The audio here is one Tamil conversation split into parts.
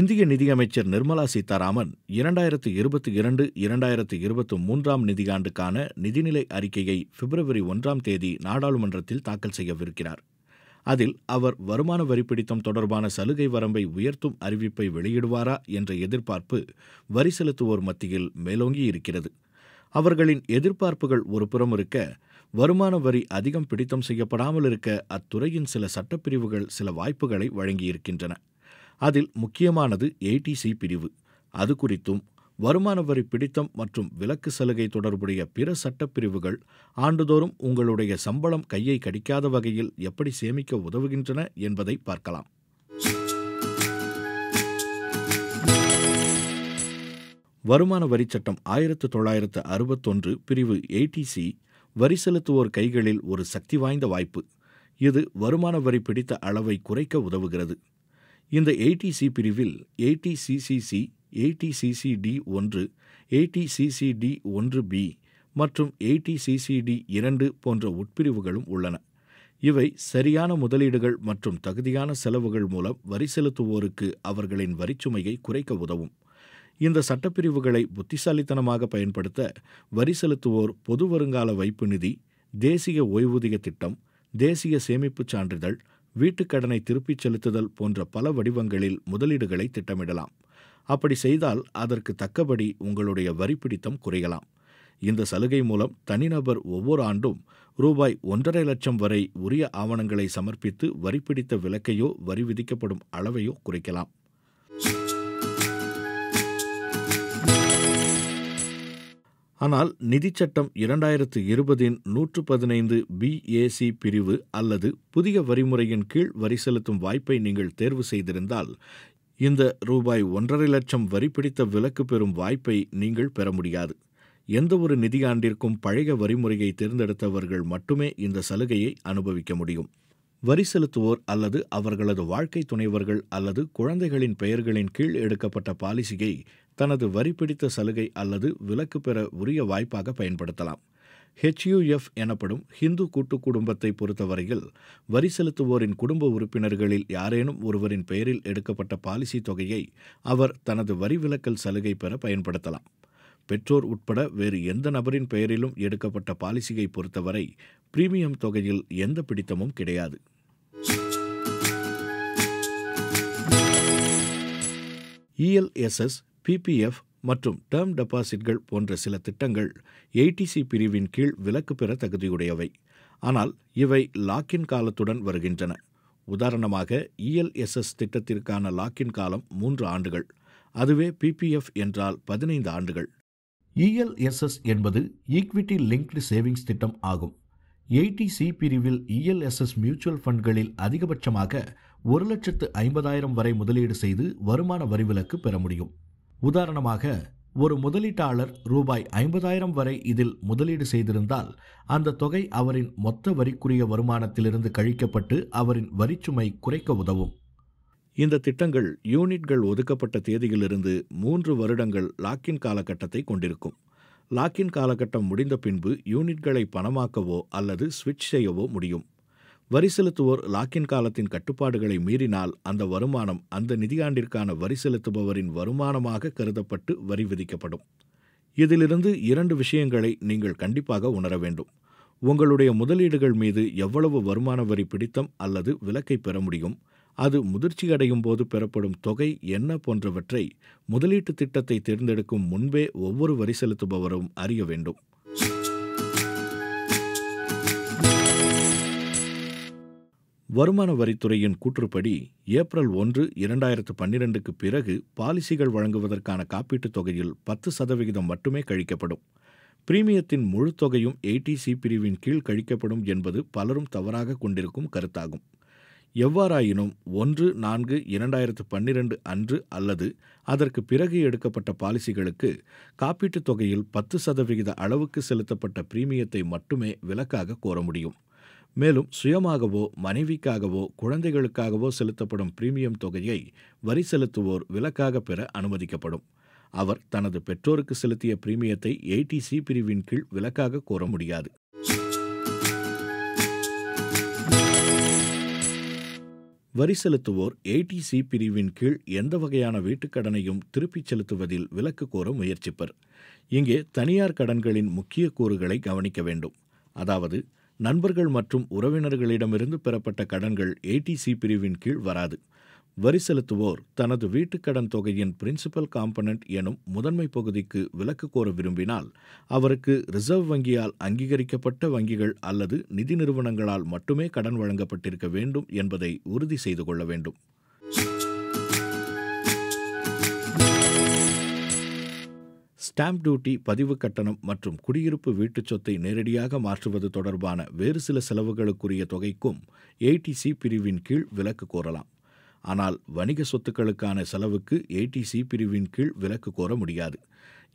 இந்திய நிதியமைச்சர் நிர்மலா சீதாராமன் இரண்டாயிரத்து இருபத்தி இரண்டு இரண்டாயிரத்து இருபத்தி மூன்றாம் நிதியாண்டுக்கான நிதிநிலை அறிக்கையை பிப்ரவரி ஒன்றாம் தேதி நாடாளுமன்றத்தில் தாக்கல் செய்யவிருக்கிறார் அதில் அவர் வருமான வரி பிடித்தம் தொடர்பான சலுகை வரம்பை உயர்த்தும் அறிவிப்பை வெளியிடுவாரா என்ற எதிர்பார்ப்பு வரி செலுத்துவோர் மத்தியில் மேலோங்கியிருக்கிறது அவர்களின் எதிர்பார்ப்புகள் ஒரு புறம் இருக்க வருமான வரி அதிகம் பிடித்தம் செய்யப்படாமல் இருக்க அத்துறையின் சில சட்டப்பிரிவுகள் சில வாய்ப்புகளை வழங்கியிருக்கின்றன அதில் முக்கியமானது ஏடிசி பிரிவு அது குறித்தும் வருமான வரி பிடித்தம் மற்றும் விலக்கு சலுகை தொடர்புடைய பிற சட்டப்பிரிவுகள் ஆண்டுதோறும் உங்களுடைய சம்பளம் கையை கடிக்காத வகையில் எப்படி சேமிக்க உதவுகின்றன என்பதை பார்க்கலாம் வருமான வரி சட்டம் ஆயிரத்து தொள்ளாயிரத்து அறுபத்தொன்று பிரிவு ஏடிசி வரி செலுத்துவோர் கைகளில் ஒரு சக்தி வாய்ந்த வாய்ப்பு இது வருமான வரி பிடித்த அளவை குறைக்க உதவுகிறது இந்த ஏடிசி பிரிவில் ஏடிசிசிசி ஏடிசிசிடி ஒன்று ஏடிசிசிடி ஒன்று பி மற்றும் ஏடிசிசிடி இரண்டு போன்ற உட்பிரிவுகளும் உள்ளன இவை சரியான முதலீடுகள் மற்றும் தகுதியான செலவுகள் மூலம் வரி செலுத்துவோருக்கு அவர்களின் வரிச்சுமையை குறைக்க உதவும் இந்த சட்டப்பிரிவுகளை புத்திசாலித்தனமாக பயன்படுத்த வரி செலுத்துவோர் பொது வருங்கால வைப்பு நிதி தேசிய ஓய்வூதிய திட்டம் தேசிய சேமிப்புச் சான்றிதழ் வீட்டுக்கடனை திருப்பிச் செலுத்துதல் போன்ற பல வடிவங்களில் முதலீடுகளை திட்டமிடலாம் அப்படி செய்தால் அதற்கு தக்கபடி உங்களுடைய வரிப்பிடித்தம் குறையலாம் இந்த சலுகை மூலம் தனிநபர் ஒவ்வொரு ஆண்டும் ரூபாய் ஒன்றரை லட்சம் வரை உரிய ஆவணங்களை சமர்ப்பித்து வரிப்பிடித்த விலக்கையோ வரி விதிக்கப்படும் அளவையோ குறைக்கலாம் ஆனால் நிதிச்சட்டம் இரண்டாயிரத்து இருபதின் நூற்று பதினைந்து பிஏசி பிரிவு அல்லது புதிய வரிமுறையின் கீழ் வரி செலுத்தும் வாய்ப்பை நீங்கள் தேர்வு செய்திருந்தால் இந்த ரூபாய் ஒன்றரை லட்சம் வரி பிடித்த விலக்கு பெறும் வாய்ப்பை நீங்கள் பெற முடியாது எந்தவொரு நிதியாண்டிற்கும் பழைய வரிமுறையை தேர்ந்தெடுத்தவர்கள் மட்டுமே இந்த சலுகையை அனுபவிக்க முடியும் வரி செலுத்துவோர் அல்லது அவர்களது வாழ்க்கை துணைவர்கள் அல்லது குழந்தைகளின் பெயர்களின் கீழ் எடுக்கப்பட்ட பாலிசியை தனது வரிப்பிடித்த சலுகை அல்லது விலக்கு பெற உரிய வாய்ப்பாக பயன்படுத்தலாம் ஹெச்யூஎஃப் எனப்படும் ஹிந்து கூட்டு குடும்பத்தை பொறுத்தவரையில் வரி செலுத்துவோரின் குடும்ப உறுப்பினர்களில் யாரேனும் ஒருவரின் பெயரில் எடுக்கப்பட்ட பாலிசி தொகையை அவர் தனது வரி விலக்கல் சலுகை பெற பயன்படுத்தலாம் பெற்றோர் உட்பட வேறு எந்த நபரின் பெயரிலும் எடுக்கப்பட்ட பாலிசியை பொறுத்தவரை பிரீமியம் தொகையில் எந்த பிடித்தமும் கிடையாது இஎல்எஸ்எஸ் e பிபிஎஃப் மற்றும் டேர்ம் டெபாசிட்கள் போன்ற சில திட்டங்கள் எய்டிசி பிரிவின் கீழ் விலக்கு பெற தகுதியுடையவை ஆனால் இவை லாக்கின் காலத்துடன் வருகின்றன உதாரணமாக இஎல்எஸ்எஸ் e திட்டத்திற்கான லாக்கின் காலம் மூன்று ஆண்டுகள் அதுவே பிபிஎஃப் என்றால் பதினைந்து ஆண்டுகள் இஎல்எஸ்எஸ் e என்பது ஈக்விட்டி லிங்க்டு சேவிங்ஸ் திட்டம் ஆகும் எய்டிசி பிரிவில் இஎல்எஸ்எஸ் மியூச்சுவல் ஃபண்ட்களில் அதிகபட்சமாக ஒரு லட்சத்து ஐம்பதாயிரம் வரை முதலீடு செய்து வருமான வரி விலக்கு பெற முடியும் உதாரணமாக ஒரு முதலீட்டாளர் ரூபாய் ஐம்பதாயிரம் வரை இதில் முதலீடு செய்திருந்தால் அந்த தொகை அவரின் மொத்த வரிக்குரிய வருமானத்திலிருந்து கழிக்கப்பட்டு அவரின் வரிச்சுமை குறைக்க உதவும் இந்த திட்டங்கள் யூனிட்கள் ஒதுக்கப்பட்ட தேதியிலிருந்து மூன்று வருடங்கள் லாக்கின் காலகட்டத்தை கொண்டிருக்கும் லாக்கின் காலகட்டம் முடிந்த பின்பு யூனிட்களை பணமாக்கவோ அல்லது ஸ்விட்ச் செய்யவோ முடியும் வரி செலுத்துவோர் லாக்கின் காலத்தின் கட்டுப்பாடுகளை மீறினால் அந்த வருமானம் அந்த நிதியாண்டிற்கான வரி செலுத்துபவரின் வருமானமாக கருதப்பட்டு வரி விதிக்கப்படும் இதிலிருந்து இரண்டு விஷயங்களை நீங்கள் கண்டிப்பாக உணர வேண்டும் உங்களுடைய முதலீடுகள் மீது எவ்வளவு வருமான வரி பிடித்தம் அல்லது விலக்கை பெற முடியும் அது முதிர்ச்சியடையும் போது பெறப்படும் தொகை என்ன போன்றவற்றை முதலீட்டு திட்டத்தை தேர்ந்தெடுக்கும் முன்பே ஒவ்வொரு வரி செலுத்துபவரும் அறிய வேண்டும் வருமான வரித்துறையின் கூற்றுப்படி ஏப்ரல் ஒன்று இரண்டாயிரத்து பன்னிரண்டுக்கு பிறகு பாலிசிகள் வழங்குவதற்கான காப்பீட்டுத் தொகையில் பத்து சதவிகிதம் மட்டுமே கழிக்கப்படும் பிரீமியத்தின் முழு தொகையும் ஏடிசி பிரிவின் கீழ் கழிக்கப்படும் என்பது பலரும் தவறாக கொண்டிருக்கும் கருத்தாகும் எவ்வாறாயினும் ஒன்று நான்கு இரண்டாயிரத்து பன்னிரண்டு அன்று அல்லது அதற்கு பிறகு எடுக்கப்பட்ட பாலிசிகளுக்கு காப்பீட்டுத் தொகையில் பத்து சதவிகித அளவுக்கு செலுத்தப்பட்ட பிரீமியத்தை மட்டுமே விலக்காக கோர முடியும் மேலும் சுயமாகவோ மனைவிக்காகவோ குழந்தைகளுக்காகவோ செலுத்தப்படும் பிரீமியம் தொகையை வரி செலுத்துவோர் விலக்காக பெற அனுமதிக்கப்படும் அவர் தனது பெற்றோருக்கு செலுத்திய பிரீமியத்தை ஏடிசி பிரிவின் கீழ் விலக்காக கோர முடியாது வரி செலுத்துவோர் ஏடிசி பிரிவின் கீழ் எந்த வகையான வீட்டுக்கடனையும் திருப்பிச் செலுத்துவதில் விலக்கு கோர முயற்சிப்பர் இங்கே தனியார் கடன்களின் முக்கிய கூறுகளை கவனிக்க வேண்டும் அதாவது நண்பர்கள் மற்றும் உறவினர்களிடமிருந்து பெறப்பட்ட கடன்கள் ஏடிசி பிரிவின் கீழ் வராது வரி செலுத்துவோர் தனது வீட்டுக்கடன் தொகையின் பிரின்சிபல் காம்பனன்ட் எனும் முதன்மை பகுதிக்கு விலக்கு கோர விரும்பினால் அவருக்கு ரிசர்வ் வங்கியால் அங்கீகரிக்கப்பட்ட வங்கிகள் அல்லது நிதி நிறுவனங்களால் மட்டுமே கடன் வழங்கப்பட்டிருக்க வேண்டும் என்பதை உறுதி செய்து கொள்ள வேண்டும் ஸ்டாம்ப் டியூட்டி பதிவு கட்டணம் மற்றும் குடியிருப்பு வீட்டுச் சொத்தை நேரடியாக மாற்றுவது தொடர்பான வேறு சில செலவுகளுக்குரிய தொகைக்கும் ஏடிசி பிரிவின் கீழ் விலக்கு கோரலாம் ஆனால் வணிக சொத்துக்களுக்கான செலவுக்கு ஏடிசி பிரிவின் கீழ் விலக்கு கோர முடியாது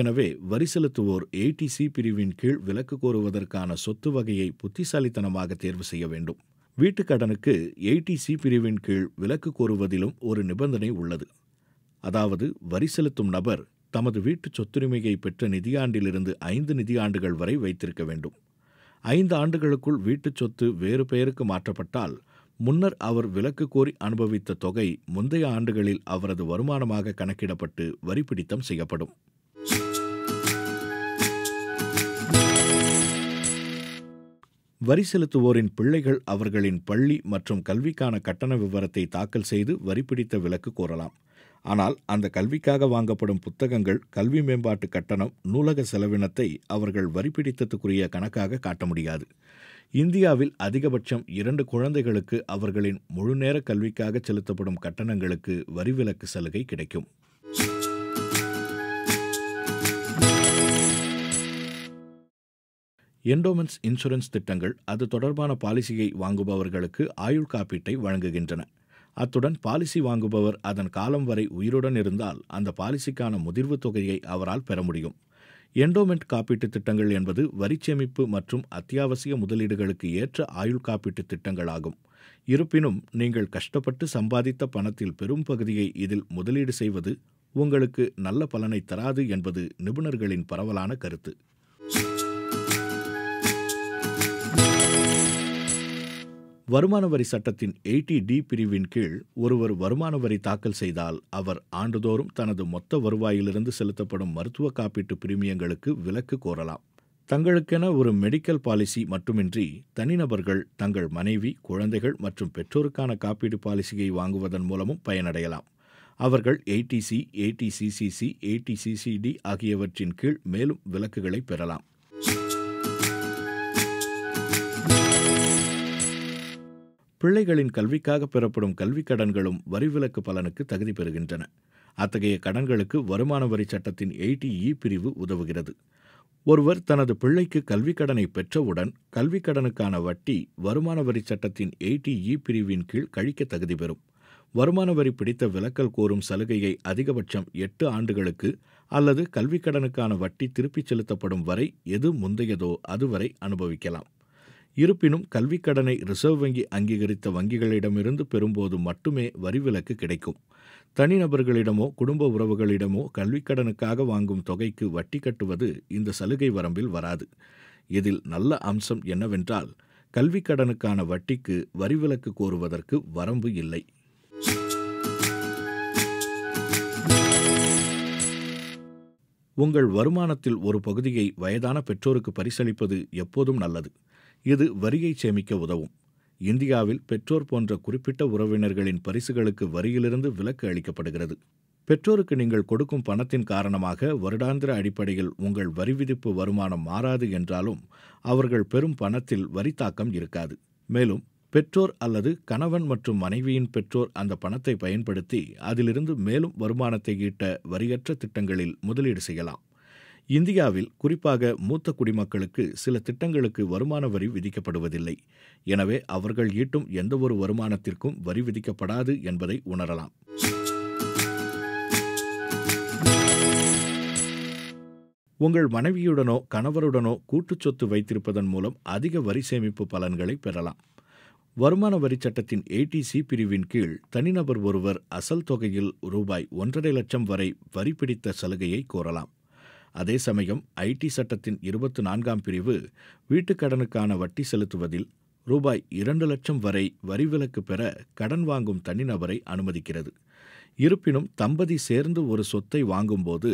எனவே வரி செலுத்துவோர் ஏடிசி பிரிவின் கீழ் விலக்கு கோருவதற்கான சொத்து வகையை புத்திசாலித்தனமாக தேர்வு செய்ய வேண்டும் வீட்டுக் கடனுக்கு ஏடிசி பிரிவின் கீழ் விலக்கு கோருவதிலும் ஒரு நிபந்தனை உள்ளது அதாவது வரி செலுத்தும் நபர் தமது வீட்டு சொத்துரிமையை பெற்ற நிதியாண்டிலிருந்து ஐந்து நிதியாண்டுகள் வரை வைத்திருக்க வேண்டும் ஐந்து ஆண்டுகளுக்குள் வீட்டுச் சொத்து வேறு பெயருக்கு மாற்றப்பட்டால் முன்னர் அவர் விலக்கு கோரி அனுபவித்த தொகை முந்தைய ஆண்டுகளில் அவரது வருமானமாக கணக்கிடப்பட்டு வரி பிடித்தம் செய்யப்படும் வரி செலுத்துவோரின் பிள்ளைகள் அவர்களின் பள்ளி மற்றும் கல்விக்கான கட்டண விவரத்தை தாக்கல் செய்து வரி பிடித்த விலக்கு கோரலாம் ஆனால் அந்த கல்விக்காக வாங்கப்படும் புத்தகங்கள் கல்வி மேம்பாட்டு கட்டணம் நூலக செலவினத்தை அவர்கள் வரிப்பிடித்ததுக்குரிய கணக்காக காட்ட முடியாது இந்தியாவில் அதிகபட்சம் இரண்டு குழந்தைகளுக்கு அவர்களின் முழுநேர கல்விக்காக செலுத்தப்படும் கட்டணங்களுக்கு வரிவிலக்கு சலுகை கிடைக்கும் என்டோமென்ட்ஸ் இன்சூரன்ஸ் திட்டங்கள் அது தொடர்பான பாலிசியை வாங்குபவர்களுக்கு ஆயுள் காப்பீட்டை வழங்குகின்றன அத்துடன் பாலிசி வாங்குபவர் அதன் காலம் வரை உயிருடன் இருந்தால் அந்த பாலிசிக்கான முதிர்வு தொகையை அவரால் பெற முடியும் எண்டோமெண்ட் காப்பீட்டு திட்டங்கள் என்பது வரிச்சேமிப்பு மற்றும் அத்தியாவசிய முதலீடுகளுக்கு ஏற்ற ஆயுள் காப்பீட்டு திட்டங்களாகும் இருப்பினும் நீங்கள் கஷ்டப்பட்டு சம்பாதித்த பணத்தில் பெரும் பகுதியை இதில் முதலீடு செய்வது உங்களுக்கு நல்ல பலனை தராது என்பது நிபுணர்களின் பரவலான கருத்து வருமான வரி சட்டத்தின் எயிட்டி டி பிரிவின் கீழ் ஒருவர் வருமான வரி தாக்கல் செய்தால் அவர் ஆண்டுதோறும் தனது மொத்த வருவாயிலிருந்து செலுத்தப்படும் மருத்துவ காப்பீட்டு பிரீமியங்களுக்கு விலக்கு கோரலாம் தங்களுக்கென ஒரு மெடிக்கல் பாலிசி மட்டுமின்றி தனிநபர்கள் தங்கள் மனைவி குழந்தைகள் மற்றும் பெற்றோருக்கான காப்பீடு பாலிசியை வாங்குவதன் மூலமும் பயனடையலாம் அவர்கள் ஏடிசி ஏடிசிசிசி ஏடிசிசிடி ஆகியவற்றின் கீழ் மேலும் விலக்குகளை பெறலாம் பிள்ளைகளின் கல்விக்காக பெறப்படும் கல்விக் கடன்களும் வரிவிலக்கு பலனுக்கு தகுதி பெறுகின்றன அத்தகைய கடன்களுக்கு வருமான வரி சட்டத்தின் எயிட்டி இ பிரிவு உதவுகிறது ஒருவர் தனது பிள்ளைக்கு கல்விக் கடனை பெற்றவுடன் கல்விக் கடனுக்கான வட்டி வருமான வரி சட்டத்தின் எயிட்டி இ பிரிவின் கீழ் கழிக்க தகுதி பெறும் வருமான வரி பிடித்த விலக்கல் கோரும் சலுகையை அதிகபட்சம் எட்டு ஆண்டுகளுக்கு அல்லது கல்விக் கடனுக்கான வட்டி திருப்பிச் செலுத்தப்படும் வரை எது முந்தையதோ அதுவரை அனுபவிக்கலாம் இருப்பினும் கல்விக் கடனை ரிசர்வ் வங்கி அங்கீகரித்த வங்கிகளிடமிருந்து பெறும்போது மட்டுமே வரிவிலக்கு கிடைக்கும் தனிநபர்களிடமோ குடும்ப உறவுகளிடமோ கல்விக் கடனுக்காக வாங்கும் தொகைக்கு வட்டி கட்டுவது இந்த சலுகை வரம்பில் வராது இதில் நல்ல அம்சம் என்னவென்றால் கல்விக் கடனுக்கான வட்டிக்கு வரிவிலக்கு கோருவதற்கு வரம்பு இல்லை உங்கள் வருமானத்தில் ஒரு பகுதியை வயதான பெற்றோருக்கு பரிசளிப்பது எப்போதும் நல்லது இது வரியை சேமிக்க உதவும் இந்தியாவில் பெற்றோர் போன்ற குறிப்பிட்ட உறவினர்களின் பரிசுகளுக்கு வரியிலிருந்து விலக்கு அளிக்கப்படுகிறது பெற்றோருக்கு நீங்கள் கொடுக்கும் பணத்தின் காரணமாக வருடாந்திர அடிப்படையில் உங்கள் வரி விதிப்பு வருமானம் மாறாது என்றாலும் அவர்கள் பெரும் பணத்தில் வரி தாக்கம் இருக்காது மேலும் பெற்றோர் அல்லது கணவன் மற்றும் மனைவியின் பெற்றோர் அந்த பணத்தை பயன்படுத்தி அதிலிருந்து மேலும் வருமானத்தை ஈட்ட வரியற்ற திட்டங்களில் முதலீடு செய்யலாம் இந்தியாவில் குறிப்பாக மூத்த குடிமக்களுக்கு சில திட்டங்களுக்கு வருமான வரி விதிக்கப்படுவதில்லை எனவே அவர்கள் ஈட்டும் எந்தவொரு வருமானத்திற்கும் வரி விதிக்கப்படாது என்பதை உணரலாம் உங்கள் மனைவியுடனோ கணவருடனோ கூட்டுச் சொத்து வைத்திருப்பதன் மூலம் அதிக வரி சேமிப்பு பலன்களை பெறலாம் வருமான வரி சட்டத்தின் ஏடிசி பிரிவின் கீழ் தனிநபர் ஒருவர் அசல் தொகையில் ரூபாய் ஒன்றரை லட்சம் வரை வரி பிடித்த சலுகையை கோரலாம் அதே சமயம் ஐடி சட்டத்தின் இருபத்தி நான்காம் பிரிவு வீட்டுக்கடனுக்கான வட்டி செலுத்துவதில் ரூபாய் இரண்டு லட்சம் வரை வரி விலக்கு பெற கடன் வாங்கும் தனிநபரை அனுமதிக்கிறது இருப்பினும் தம்பதி சேர்ந்து ஒரு சொத்தை வாங்கும்போது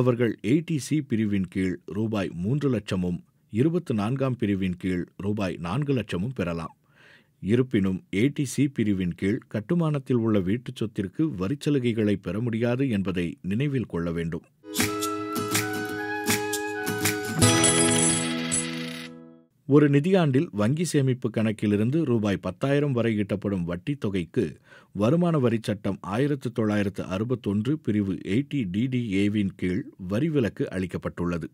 அவர்கள் ஏடிசி பிரிவின் கீழ் ரூபாய் மூன்று லட்சமும் இருபத்து நான்காம் பிரிவின் கீழ் ரூபாய் நான்கு லட்சமும் பெறலாம் இருப்பினும் ஏடிசி பிரிவின் கீழ் கட்டுமானத்தில் உள்ள வீட்டுச் சொத்திற்கு வரிச்சலுகைகளை பெற முடியாது என்பதை நினைவில் கொள்ள வேண்டும் ஒரு நிதியாண்டில் வங்கி சேமிப்பு கணக்கிலிருந்து ரூபாய் பத்தாயிரம் வரை ஈட்டப்படும் வட்டித் தொகைக்கு வருமான வரி சட்டம் ஆயிரத்து தொள்ளாயிரத்து அறுபத்தொன்று பிரிவு எயிட்டி டிடிஏவின் கீழ் வரி விலக்கு அளிக்கப்பட்டுள்ளது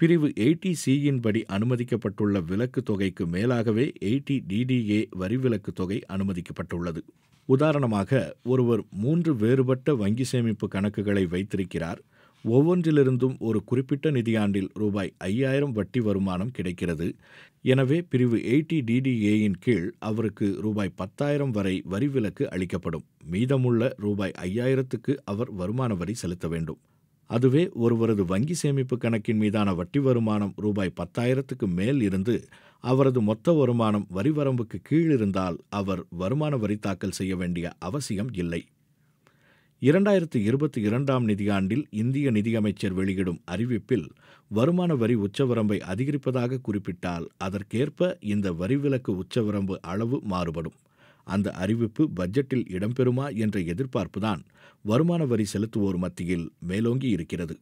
பிரிவு எயிட்டி சியின் படி அனுமதிக்கப்பட்டுள்ள விலக்கு தொகைக்கு மேலாகவே எயிட்டி டிடிஏ வரி விலக்கு தொகை அனுமதிக்கப்பட்டுள்ளது உதாரணமாக ஒருவர் மூன்று வேறுபட்ட வங்கி சேமிப்பு கணக்குகளை வைத்திருக்கிறார் ஒவ்வொன்றிலிருந்தும் ஒரு குறிப்பிட்ட நிதியாண்டில் ரூபாய் ஐயாயிரம் வட்டி வருமானம் கிடைக்கிறது எனவே பிரிவு எயிட்டி டிடிஏயின் கீழ் அவருக்கு ரூபாய் பத்தாயிரம் வரை வரி விலக்கு அளிக்கப்படும் மீதமுள்ள ரூபாய் ஐயாயிரத்துக்கு அவர் வருமான வரி செலுத்த வேண்டும் அதுவே ஒருவரது வங்கி சேமிப்பு கணக்கின் மீதான வட்டி வருமானம் ரூபாய் பத்தாயிரத்துக்கு மேல் இருந்து அவரது மொத்த வருமானம் வரி வரம்புக்கு கீழிருந்தால் அவர் வருமான வரி தாக்கல் செய்ய வேண்டிய அவசியம் இல்லை இரண்டாயிரத்து இருபத்தி இரண்டாம் நிதியாண்டில் இந்திய நிதியமைச்சர் வெளியிடும் அறிவிப்பில் வருமான வரி உச்சவரம்பை அதிகரிப்பதாக குறிப்பிட்டால் அதற்கேற்ப இந்த வரிவிலக்கு உச்சவரம்பு அளவு மாறுபடும் அந்த அறிவிப்பு பட்ஜெட்டில் இடம்பெறுமா என்ற எதிர்பார்ப்புதான் வருமான வரி செலுத்துவோர் மத்தியில் மேலோங்கி இருக்கிறது